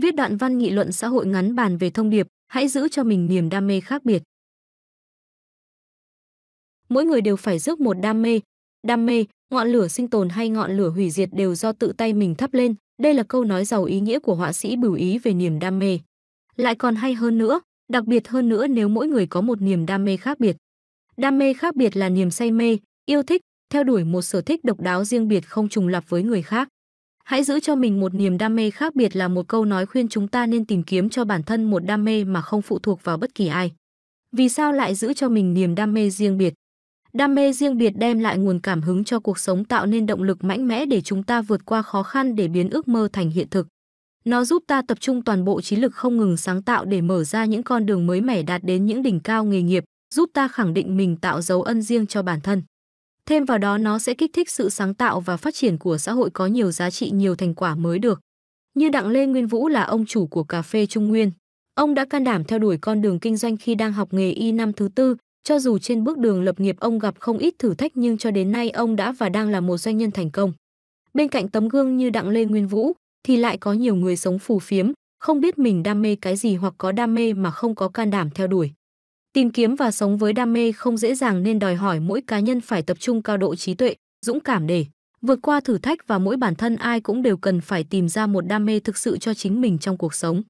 viết đoạn văn nghị luận xã hội ngắn bàn về thông điệp hãy giữ cho mình niềm đam mê khác biệt. Mỗi người đều phải rước một đam mê. Đam mê, ngọn lửa sinh tồn hay ngọn lửa hủy diệt đều do tự tay mình thắp lên. Đây là câu nói giàu ý nghĩa của họa sĩ Bửu Ý về niềm đam mê. Lại còn hay hơn nữa, đặc biệt hơn nữa nếu mỗi người có một niềm đam mê khác biệt. Đam mê khác biệt là niềm say mê, yêu thích, theo đuổi một sở thích độc đáo riêng biệt không trùng lập với người khác. Hãy giữ cho mình một niềm đam mê khác biệt là một câu nói khuyên chúng ta nên tìm kiếm cho bản thân một đam mê mà không phụ thuộc vào bất kỳ ai. Vì sao lại giữ cho mình niềm đam mê riêng biệt? Đam mê riêng biệt đem lại nguồn cảm hứng cho cuộc sống tạo nên động lực mạnh mẽ để chúng ta vượt qua khó khăn để biến ước mơ thành hiện thực. Nó giúp ta tập trung toàn bộ trí lực không ngừng sáng tạo để mở ra những con đường mới mẻ đạt đến những đỉnh cao nghề nghiệp, giúp ta khẳng định mình tạo dấu ân riêng cho bản thân. Thêm vào đó nó sẽ kích thích sự sáng tạo và phát triển của xã hội có nhiều giá trị nhiều thành quả mới được. Như Đặng Lê Nguyên Vũ là ông chủ của cà phê Trung Nguyên. Ông đã can đảm theo đuổi con đường kinh doanh khi đang học nghề y năm thứ tư, cho dù trên bước đường lập nghiệp ông gặp không ít thử thách nhưng cho đến nay ông đã và đang là một doanh nhân thành công. Bên cạnh tấm gương như Đặng Lê Nguyên Vũ thì lại có nhiều người sống phù phiếm, không biết mình đam mê cái gì hoặc có đam mê mà không có can đảm theo đuổi. Tìm kiếm và sống với đam mê không dễ dàng nên đòi hỏi mỗi cá nhân phải tập trung cao độ trí tuệ, dũng cảm để vượt qua thử thách và mỗi bản thân ai cũng đều cần phải tìm ra một đam mê thực sự cho chính mình trong cuộc sống.